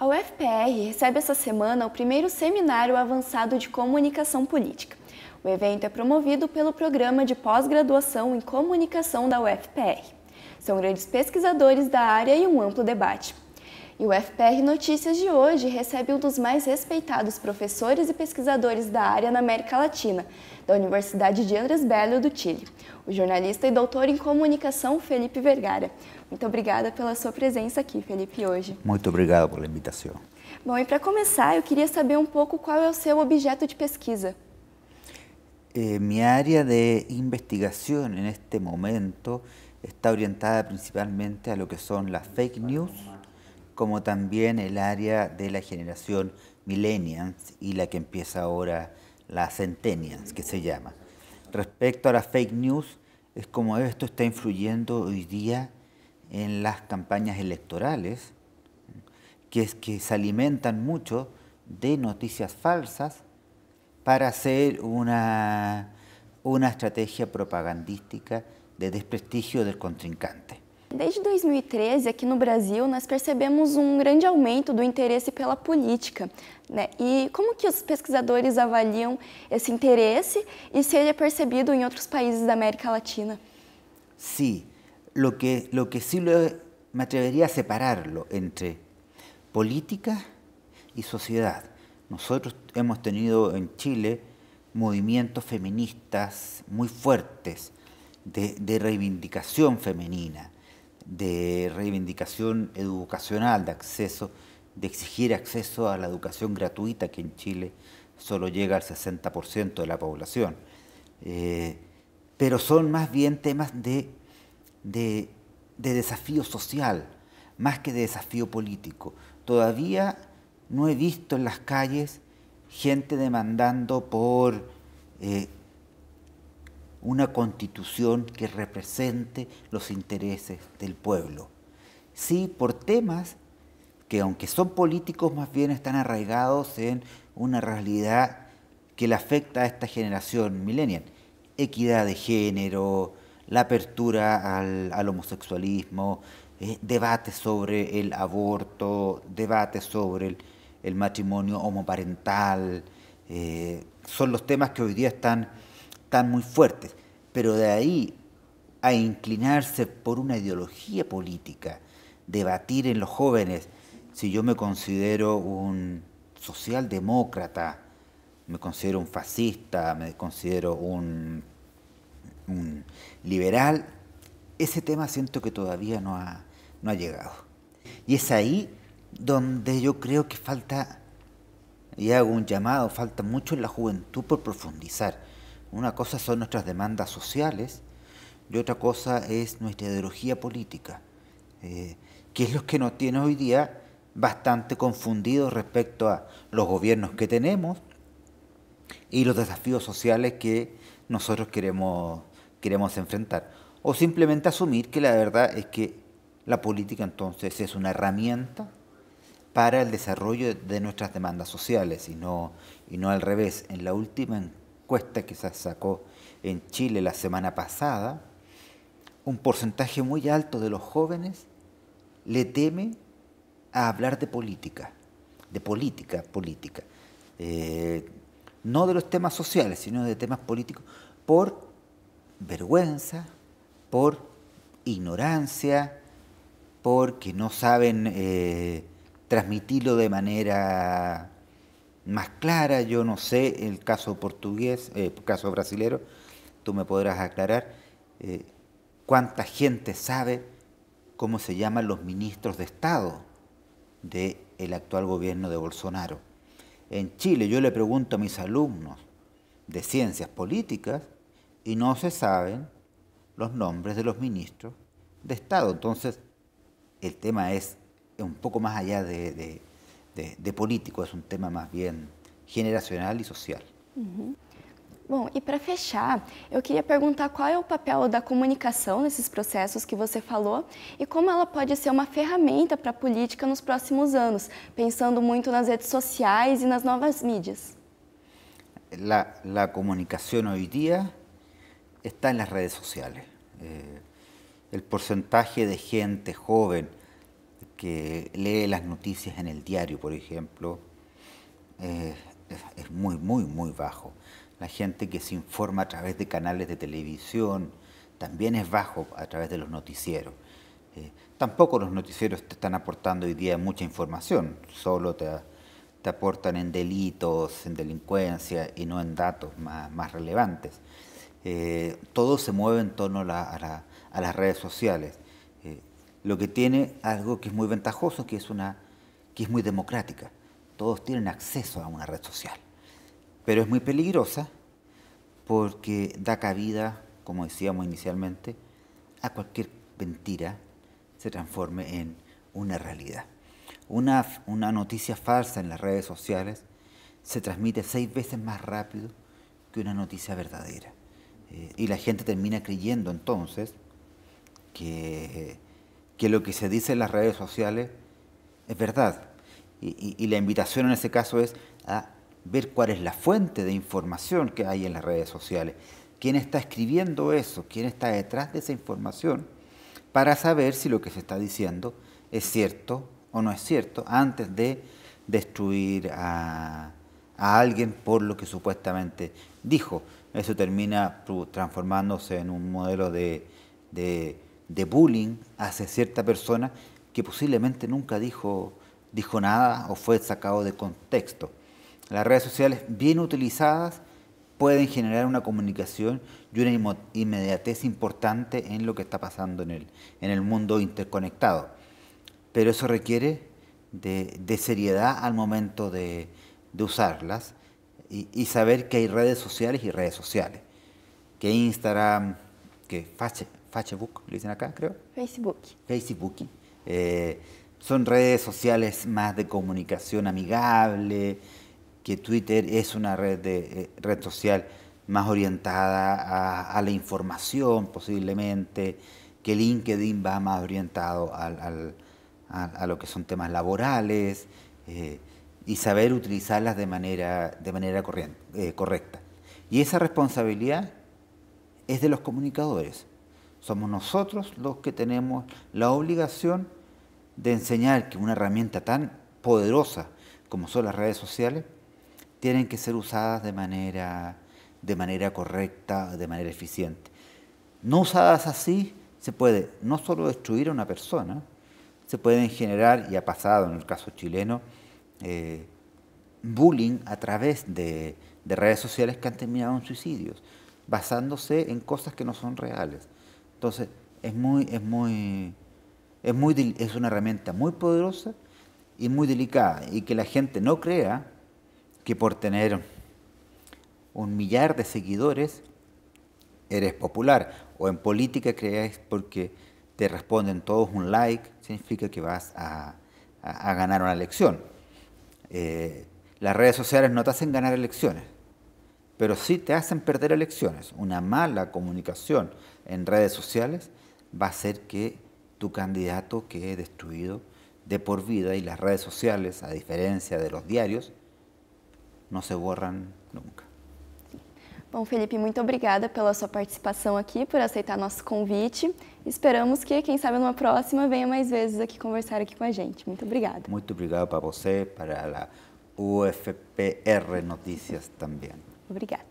A UFPR recebe essa semana o primeiro Seminário Avançado de Comunicação Política. O evento é promovido pelo Programa de Pós-Graduação em Comunicação da UFPR. São grandes pesquisadores da área e um amplo debate. E o FPR Notícias de hoje recebe um dos mais respeitados professores e pesquisadores da área na América Latina, da Universidade de Andres Bello do Chile, o jornalista e doutor em comunicação Felipe Vergara. Muito obrigada pela sua presença aqui, Felipe, hoje. Muito obrigado pela invitação. Bom, e para começar, eu queria saber um pouco qual é o seu objeto de pesquisa. Eh, área de investigação, neste momento está orientada principalmente a lo que são as fake news, como también el área de la generación millennials y la que empieza ahora la centennials, que se llama. Respecto a la fake news, es como esto está influyendo hoy día en las campañas electorales, que, es que se alimentan mucho de noticias falsas para hacer una, una estrategia propagandística de desprestigio del contrincante. Desde 2013, aqui no Brasil, nós percebemos um grande aumento do interesse pela política. Né? E como que os pesquisadores avaliam esse interesse e se ele é percebido em outros países da América Latina? Sim, sí, o que, lo que sí lo, me atreveria a separar entre política e sociedade. Nós temos tenido em Chile movimentos feministas muito fortes de, de feminina. de reivindicación educacional, de acceso, de exigir acceso a la educación gratuita que en Chile solo llega al 60% de la población. Eh, pero son más bien temas de, de, desafío social, más que de desafío político. Todavía no he visto en las calles gente demandando por eh, una constitución que represente los intereses del pueblo. Sí, por temas que aunque son políticos, más bien están arraigados en una realidad que le afecta a esta generación millennial. Equidad de género, la apertura al, homosexualismo, eh, debate debates sobre el aborto, debates sobre el, matrimonio homoparental, eh, son los temas que hoy día están, están muy fuertes. Pero de ahí a inclinarse por una ideología política, debatir en los jóvenes, si yo me considero un socialdemócrata, me considero un fascista, me considero un, liberal, ese tema siento que todavía no ha llegado. Y es ahí donde yo creo que falta, y hago un llamado, falta mucho en la juventud por profundizar una cosa son nuestras demandas sociales y otra cosa es nuestra ideología política, eh, que es lo que nos tiene hoy día bastante confundidos respecto a los gobiernos que tenemos y los desafíos sociales que nosotros queremos, queremos enfrentar. O simplemente asumir que la verdad es que la política entonces es una herramienta para el desarrollo de nuestras demandas sociales y no, y no al revés. En la última encuesta que se sacó en Chile la semana pasada, un porcentaje muy alto de los jóvenes le teme a hablar de política, de política, política. Eh, no de los temas sociales, sino de temas políticos, por vergüenza, por ignorancia, porque no saben eh, transmitirlo de manera más clara, yo no sé el caso portugués, eh, caso brasilero, tú me podrás aclarar eh, cuánta gente sabe cómo se llaman los ministros de Estado del el actual gobierno de Bolsonaro. En Chile yo le pregunto a mis alumnos de ciencias políticas y no se saben los nombres de los ministros de Estado. Entonces, el tema es un poco más allá de de, de político, es un tema más bien generacional y social. Uhum. Bom, e para fechar, eu queria perguntar qual é o papel da comunicação nesses processos que você falou e como ela pode ser uma ferramenta para a política nos próximos anos, pensando muito nas redes sociais e nas novas mídias. La, la comunicación hoy día está en las redes sociales. Eh, el porcentaje de gente joven que lee las noticias en el diario, por ejemplo, eh, es muy, muy, muy bajo. La gente que se informa a través de canales de televisión también es bajo a través de los noticieros. Eh, tampoco los noticieros te están aportando hoy día mucha información, solo te, aportan en delitos, en delincuencia y no en datos más, relevantes. Eh, todo se mueve en torno a las redes sociales lo que tiene algo que es muy ventajoso, que es, una, que es muy democrática. Todos tienen acceso a una red social, pero es muy peligrosa porque da cabida, como decíamos inicialmente, a cualquier mentira se transforme en una realidad. Una, una noticia falsa en las redes sociales se transmite seis veces más rápido que una noticia verdadera. Eh, y la gente termina creyendo entonces que que lo que se dice en las redes sociales es verdad. Y, la invitación en ese caso es a ver cuál es la fuente de información que hay en las redes sociales, quién está escribiendo eso, quién está detrás de esa información, para saber si lo que se está diciendo es cierto o no es cierto, antes de destruir a, alguien por lo que supuestamente dijo. Eso termina transformándose en un modelo de de bullying hacia cierta persona que posiblemente nunca dijo, dijo nada o fue sacado de contexto. Las redes sociales bien utilizadas pueden generar una comunicación y una inmediatez importante en lo que está pasando en el, en el mundo interconectado. Pero eso requiere de, seriedad al momento de, usarlas y, saber que hay redes sociales y redes sociales, que Instagram, que Facebook, dicen acá, creo. Facebook. Facebook. Eh, son redes sociales más de comunicación amigable, que Twitter es una red, de, eh, red social más orientada a, la información posiblemente, que LinkedIn va más orientado a, lo que son temas laborales eh, y saber utilizarlas de manera, de manera correcta. Y esa responsabilidad es de los comunicadores. Somos nosotros los que tenemos la obligación de enseñar que una herramienta tan poderosa como son las redes sociales tienen que ser usadas de manera, correcta, de manera eficiente. No usadas así, se puede no solo destruir a una persona, se pueden generar, y ha pasado en el caso chileno, eh, bullying a través de, de redes sociales que han terminado en suicidios, basándose en cosas que no son reales. Entonces, es muy, muy, es muy, es una herramienta muy poderosa y muy delicada. Y que la gente no crea que por tener un millar de seguidores eres popular. O en política crees porque te responden todos un like, significa que vas a, ganar una elección. Eh, las redes sociales no te hacen ganar elecciones, pero sí te hacen perder elecciones. Una mala comunicación en redes sociales va a que tu candidato quede destruido de por vida y las redes sociales, a diferencia de los diarios, não se borram nunca. Bom, Felipe, muito obrigada pela sua participação aqui, por aceitar nosso convite. Esperamos que, quem sabe, numa próxima venha mais vezes aqui conversar aqui com a gente. Muito obrigada. Muito obrigado para você, para a UFPR Notícias também. Obrigada.